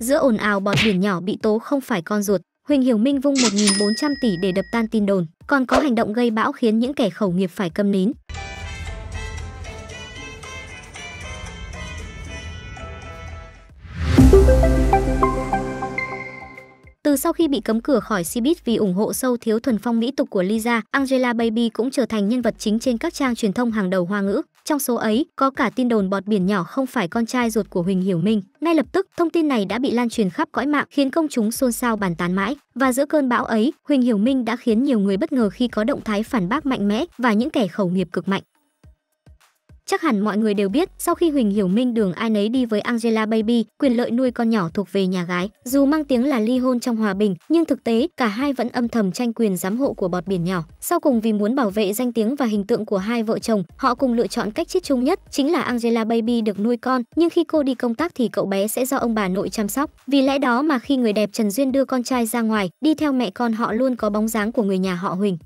Giữa ồn ào bọt biển nhỏ bị tố không phải con ruột, Huỳnh Hiểu Minh vung 1.400 tỷ để đập tan tin đồn, còn có hành động gây bão khiến những kẻ khẩu nghiệp phải câm nín. Từ sau khi bị cấm cửa khỏi Cbiz vì ủng hộ sâu thiếu thuần phong mỹ tục của Lisa, Angela Baby cũng trở thành nhân vật chính trên các trang truyền thông hàng đầu hoa ngữ. Trong số ấy, có cả tin đồn bọt biển nhỏ không phải con trai ruột của Huỳnh Hiểu Minh. Ngay lập tức, thông tin này đã bị lan truyền khắp cõi mạng khiến công chúng xôn xao bàn tán mãi. Và giữa cơn bão ấy, Huỳnh Hiểu Minh đã khiến nhiều người bất ngờ khi có động thái phản bác mạnh mẽ và những kẻ khẩu nghiệp cực mạnh. Chắc hẳn mọi người đều biết, sau khi Huỳnh Hiểu Minh đường ai nấy đi với Angela Baby, quyền lợi nuôi con nhỏ thuộc về nhà gái. Dù mang tiếng là ly hôn trong hòa bình, nhưng thực tế cả hai vẫn âm thầm tranh quyền giám hộ của bọt biển nhỏ. Sau cùng vì muốn bảo vệ danh tiếng và hình tượng của hai vợ chồng, họ cùng lựa chọn cách chiết chung nhất chính là Angela Baby được nuôi con, nhưng khi cô đi công tác thì cậu bé sẽ do ông bà nội chăm sóc. Vì lẽ đó mà khi người đẹp Trần Duyên đưa con trai ra ngoài, đi theo mẹ con họ luôn có bóng dáng của người nhà họ Huỳnh.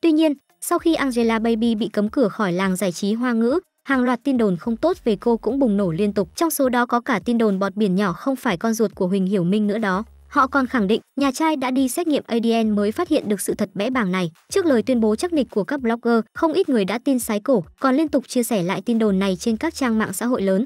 Tuy nhiên, sau khi Angela Baby bị cấm cửa khỏi làng giải trí hoa ngữ, hàng loạt tin đồn không tốt về cô cũng bùng nổ liên tục. Trong số đó có cả tin đồn bọt biển nhỏ không phải con ruột của Huỳnh Hiểu Minh nữa đó. Họ còn khẳng định nhà trai đã đi xét nghiệm ADN mới phát hiện được sự thật bẽ bàng này. Trước lời tuyên bố chắc nịch của các blogger, không ít người đã tin sái cổ, còn liên tục chia sẻ lại tin đồn này trên các trang mạng xã hội lớn.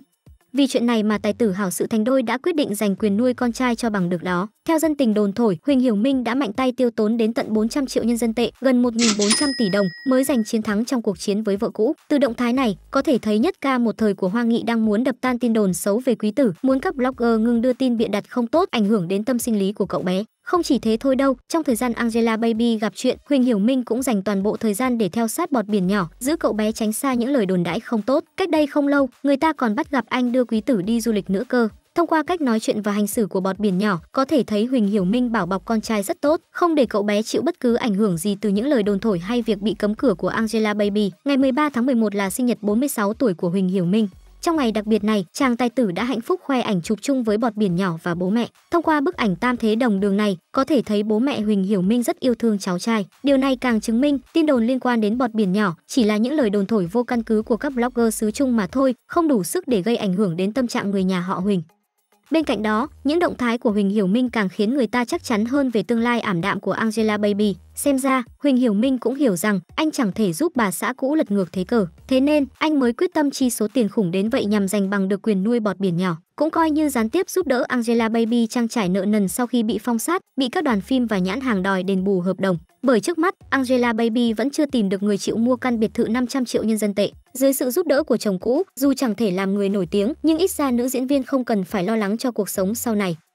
Vì chuyện này mà tài tử hảo sự thành đôi đã quyết định giành quyền nuôi con trai cho bằng được đó. Theo dân tình đồn thổi, Huỳnh Hiểu Minh đã mạnh tay tiêu tốn đến tận 400 triệu nhân dân tệ, gần 1.400 tỷ đồng mới giành chiến thắng trong cuộc chiến với vợ cũ. Từ động thái này, có thể thấy nhất ca một thời của Hoa Nghị đang muốn đập tan tin đồn xấu về quý tử, muốn các blogger ngừng đưa tin bịa đặt không tốt ảnh hưởng đến tâm sinh lý của cậu bé. Không chỉ thế thôi đâu, trong thời gian Angela Baby gặp chuyện, Huỳnh Hiểu Minh cũng dành toàn bộ thời gian để theo sát bọt biển nhỏ, giữ cậu bé tránh xa những lời đồn đãi không tốt. Cách đây không lâu, người ta còn bắt gặp anh đưa quý tử đi du lịch nữa cơ. Thông qua cách nói chuyện và hành xử của bọt biển nhỏ, có thể thấy Huỳnh Hiểu Minh bảo bọc con trai rất tốt, không để cậu bé chịu bất cứ ảnh hưởng gì từ những lời đồn thổi hay việc bị cấm cửa của Angela Baby. Ngày 13 tháng 11 là sinh nhật 46 tuổi của Huỳnh Hiểu Minh. Trong ngày đặc biệt này, chàng tài tử đã hạnh phúc khoe ảnh chụp chung với bọt biển nhỏ và bố mẹ. Thông qua bức ảnh tam thế đồng đường này, có thể thấy bố mẹ Huỳnh Hiểu Minh rất yêu thương cháu trai. Điều này càng chứng minh tin đồn liên quan đến bọt biển nhỏ chỉ là những lời đồn thổi vô căn cứ của các blogger xứ Trung mà thôi, không đủ sức để gây ảnh hưởng đến tâm trạng người nhà họ Huỳnh. Bên cạnh đó, những động thái của Huỳnh Hiểu Minh càng khiến người ta chắc chắn hơn về tương lai ảm đạm của Angela Baby. Xem ra, Huỳnh Hiểu Minh cũng hiểu rằng anh chẳng thể giúp bà xã cũ lật ngược thế cờ. Thế nên, anh mới quyết tâm chi số tiền khủng đến vậy nhằm giành bằng được quyền nuôi bọt biển nhỏ cũng coi như gián tiếp giúp đỡ Angela Baby trang trải nợ nần sau khi bị phong sát, bị các đoàn phim và nhãn hàng đòi đền bù hợp đồng. Bởi trước mắt, Angela Baby vẫn chưa tìm được người chịu mua căn biệt thự 500 triệu nhân dân tệ. Dưới sự giúp đỡ của chồng cũ, dù chẳng thể làm người nổi tiếng, nhưng ít ra nữ diễn viên không cần phải lo lắng cho cuộc sống sau này.